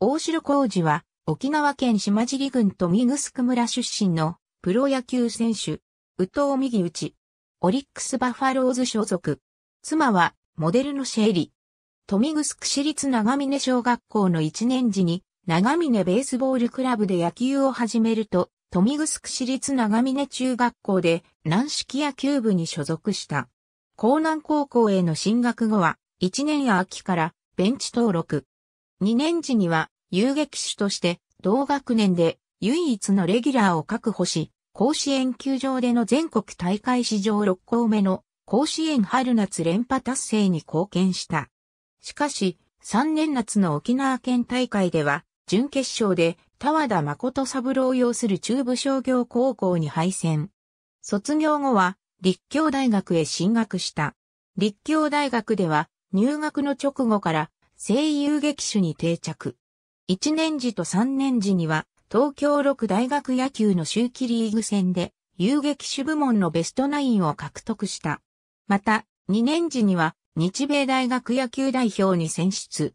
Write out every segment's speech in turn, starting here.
大城浩二は、沖縄県島尻郡と城グ村出身のプロ野球選手、宇藤右内、オリックスバファローズ所属。妻は、モデルのシェイリ。富ミ市立長峰小学校の1年時に、長峰ベースボールクラブで野球を始めると、富城市立長峰中学校で軟式野球部に所属した。江南高校への進学後は、1年秋からベンチ登録。2年時には遊撃手として同学年で唯一のレギュラーを確保し、甲子園球場での全国大会史上6校目の甲子園春夏連覇達成に貢献した。しかし、3年夏の沖縄県大会では、準決勝で田和田誠三郎を擁する中部商業高校に敗戦。卒業後は、立教大学へ進学した。立教大学では、入学の直後から西遊劇種に定着。一年時と三年時には、東京六大学野球の周期リーグ戦で、遊撃手部門のベストナインを獲得した。また、2年時には、日米大学野球代表に選出。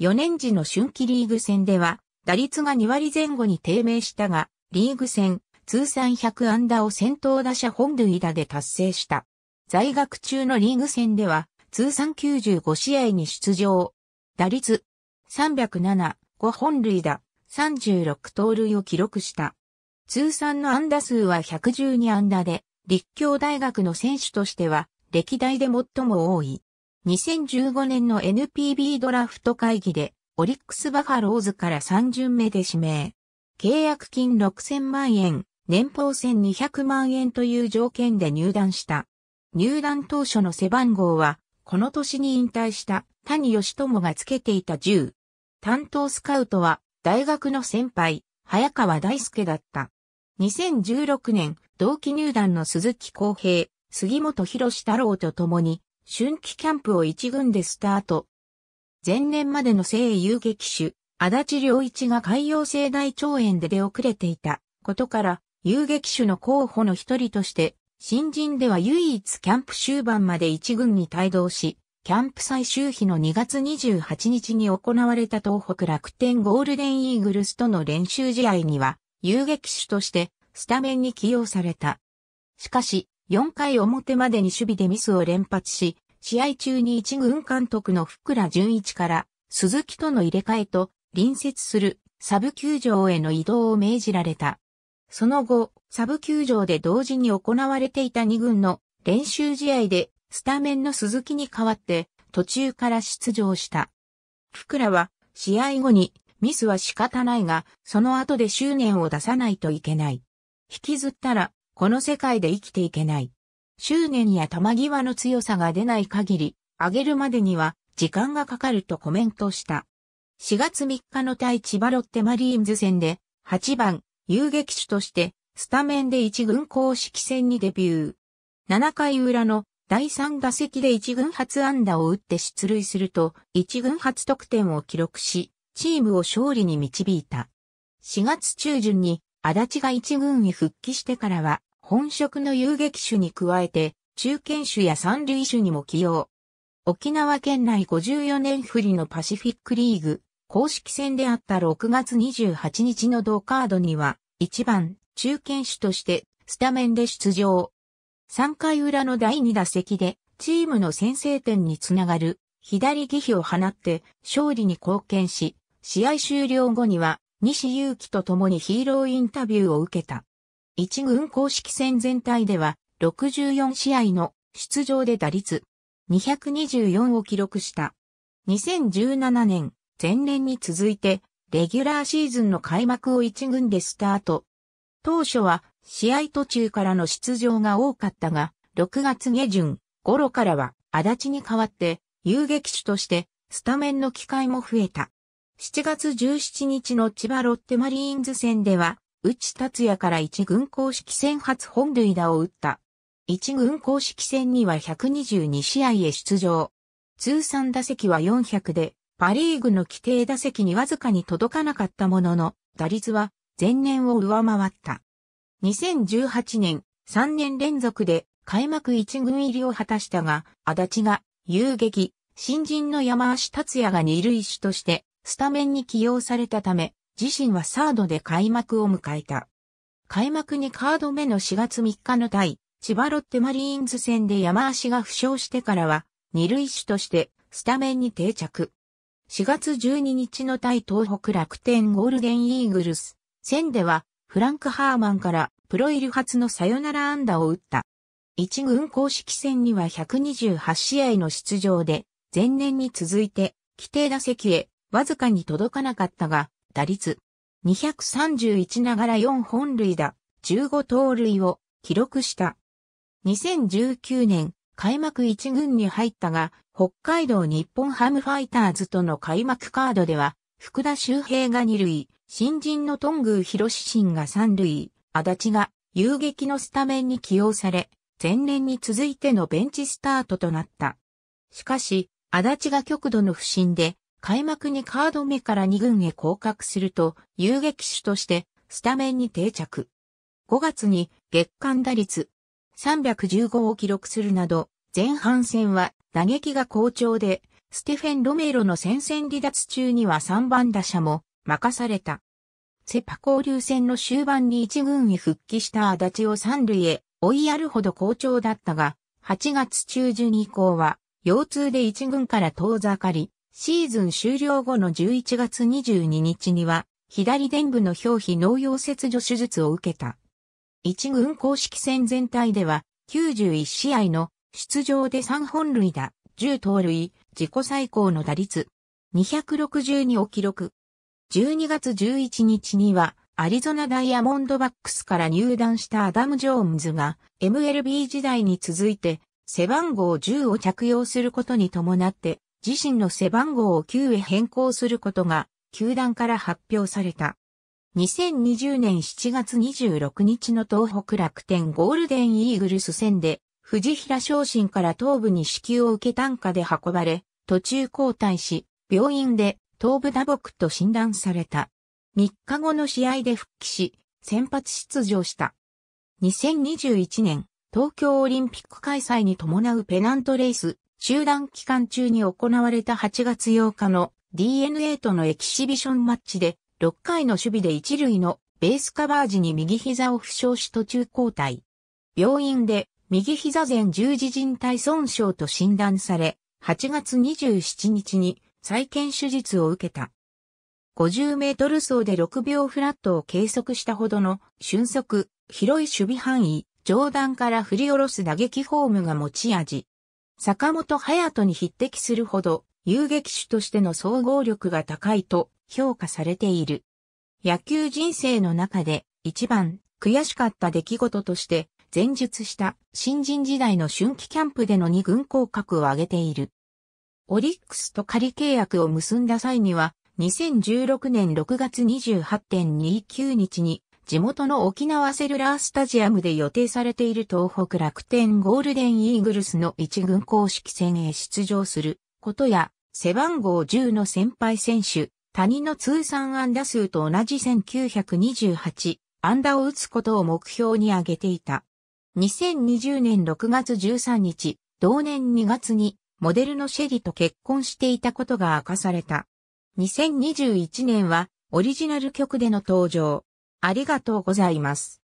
4年時の春季リーグ戦では、打率が2割前後に低迷したが、リーグ戦、通算100安打を先頭打者本塁打で達成した。在学中のリーグ戦では、通算95試合に出場、打率307、5本塁打、36盗塁を記録した。通算の安打数は112安打で、立教大学の選手としては、歴代で最も多い。2015年の NPB ドラフト会議で、オリックスバファローズから3巡目で指名。契約金6000万円、年俸1200万円という条件で入団した。入団当初の背番号はこの年に引退した谷義友がつけていた銃。担当スカウトは大学の先輩、早川大輔だった。2016年、同期入団の鈴木康平、杉本博太郎と共に、春季キャンプを一軍でスタート。前年までの性遊撃手、足立良一が海洋性大腸炎で出遅れていたことから、遊撃手の候補の一人として新人では唯一キャンプ終盤まで一軍に帯同し、キャンプ最終日の2月28日に行われた東北楽天ゴールデンイーグルスとの練習試合には、遊撃手としてスタメンに起用された。しかし、4回表までに守備でミスを連発し、試合中に一軍監督の福良純一から、鈴木との入れ替えと、隣接するサブ球場への移動を命じられた。その後、サブ球場で同時に行われていた2軍の練習試合でスタメンの鈴木に代わって途中から出場した。福良は試合後にミスは仕方ないが、その後で執念を出さないといけない。引きずったら、この世界で生きていけない。執念や玉際の強さが出ない限り、上げるまでには時間がかかるとコメントした。4月3日の対千葉ロッテマリーンズ戦で、8番、遊撃手として、スタメンで一軍公式戦にデビュー。7回裏の第3打席で一軍初安打を打って出塁すると、一軍初得点を記録し、チームを勝利に導いた。4月中旬に、足立が一軍に復帰してからは、本職の遊撃手に加えて、中堅手や三塁手にも起用。沖縄県内54年振りのパシフィックリーグ公式戦であった6月28日の同カードには、1番、中堅手としてスタメンで出場。3回裏の第2打席で、チームの先制点につながる、左儀比を放って勝利に貢献し、試合終了後には、西祐希と共にヒーローインタビューを受けた。一軍公式戦全体では、64試合の出場で打率、224を記録した。2017年前年に続いて、レギュラーシーズンの開幕を一軍でスタート。当初は試合途中からの出場が多かったが、6月下旬頃からは足立に代わって遊撃手としてスタメンの機会も増えた。7月17日の千葉ロッテマリーンズ戦では、内達也から一軍公式戦初本塁打を打った。一軍公式戦には122試合へ出場。通算打席は400で、パリーグの規定打席にわずかに届かなかったものの、打率は前年を上回った。2018年、3年連続で開幕一軍入りを果たしたが、足立が遊撃、新人の山足達也が二塁手としてスタメンに起用されたため、自身はサードで開幕を迎えた。開幕にカード目の4月3日の対、千葉ロッテマリーンズ戦で山足が負傷してからは、二塁手としてスタメンに定着。4月12日の対東北楽天ゴールデンイーグルス戦ではフランク・ハーマンからプロ入り初のサヨナラ安打を打った。一軍公式戦には128試合の出場で、前年に続いて規定打席へわずかに届かなかったが、打率231ながら4本塁打、15盗塁を記録した。2019年開幕一軍に入ったが、北海道日本ハムファイターズとの開幕カードでは、福田周平が2塁、新人の頓宮博志新が3塁、足立が遊撃のスタメンに起用され、前年に続いてのベンチスタートとなった。しかし、足立が極度の不振で、開幕にカード目から2軍へ降格すると、遊撃手としてスタメンに定着。5月に月間打率315を記録するなど、前半戦は打撃が好調で、ステフェン・ロメーロの戦線離脱中には3番打者も任された。セパ交流戦の終盤に1軍へ復帰した足立を3塁へ追いやるほど好調だったが、8月中旬以降は、腰痛で1軍から遠ざかり、シーズン終了後の11月22日には、左臀部の表皮脳溶切除手術を受けた。1軍公式戦全体では、91試合の出場で3本塁打、10盗塁、自己最高の打率、262を記録。12月11日には、アリゾナダイヤモンドバックスから入団したアダム・ジョーンズが、MLB 時代に続いて、背番号10を着用することに伴って、自身の背番号を9へ変更することが、球団から発表された。2020年7月26日の東北楽天ゴールデンイーグルス戦で、藤平昇進から頭部に支給を受け担架で運ばれ、途中交代し、病院で頭部打撲と診断された。3日後の試合で復帰し、先発出場した。2021年、東京オリンピック開催に伴うペナントレース、集団期間中に行われた8月8日の DNA とのエキシビションマッチで、6回の守備で一塁のベースカバー時に右膝を負傷し途中交代。病院で右膝前十字靭帯損傷と診断され、8月27日に再建手術を受けた。50メートル走で6秒フラットを計測したほどの瞬速、広い守備範囲、上段から振り下ろす打撃フォームが持ち味。坂本隼人に匹敵するほど、遊撃手としての総合力が高いと評価されている。野球人生の中で一番悔しかった出来事として前述した新人時代の春季キャンプでの2軍降格を挙げている。オリックスと仮契約を結んだ際には2016年6月28.29日に地元の沖縄セルラースタジアムで予定されている東北楽天ゴールデンイーグルスの一軍公式戦へ出場することや背番号10の先輩選手谷の通算安打数と同じ1928安打を打つことを目標に挙げていた。2020年6月13日、同年2月にモデルのシェリと結婚していたことが明かされた。2021年はオリジナル曲での登場。ありがとうございます。